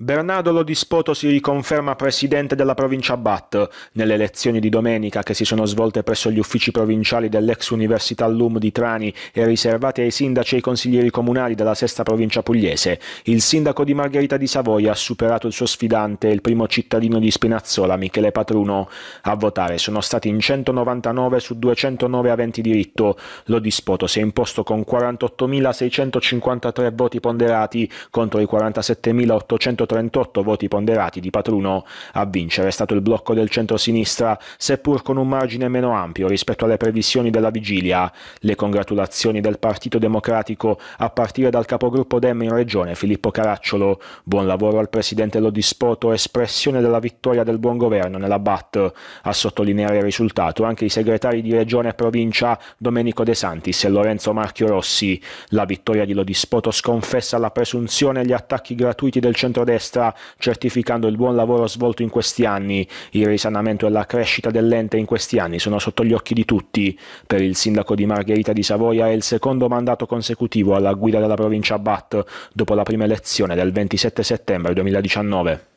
Bernardo Lodispoto si riconferma presidente della provincia BAT. Nelle elezioni di domenica che si sono svolte presso gli uffici provinciali dell'ex Università LUM di Trani e riservate ai sindaci e ai consiglieri comunali della sesta provincia pugliese, il sindaco di Margherita di Savoia ha superato il suo sfidante, il primo cittadino di Spinazzola, Michele Patruno. A votare sono stati in 199 su 209 aventi diritto. Lodispoto si è imposto con 48.653 voti ponderati contro i 47.830 38 voti ponderati di Patruno a vincere è stato il blocco del centro-sinistra, seppur con un margine meno ampio rispetto alle previsioni della vigilia. Le congratulazioni del Partito Democratico a partire dal capogruppo Dem in regione Filippo Caracciolo. Buon lavoro al presidente Lodispoto, espressione della vittoria del buon governo nella BAT. A sottolineare il risultato anche i segretari di regione e provincia Domenico De Santis e Lorenzo Marchio Rossi. La vittoria di Lodispoto sconfessa la presunzione e gli attacchi gratuiti del centrodestra destra, certificando il buon lavoro svolto in questi anni, il risanamento e la crescita dell'ente in questi anni sono sotto gli occhi di tutti. Per il sindaco di Margherita di Savoia è il secondo mandato consecutivo alla guida della provincia BAT dopo la prima elezione del 27 settembre 2019.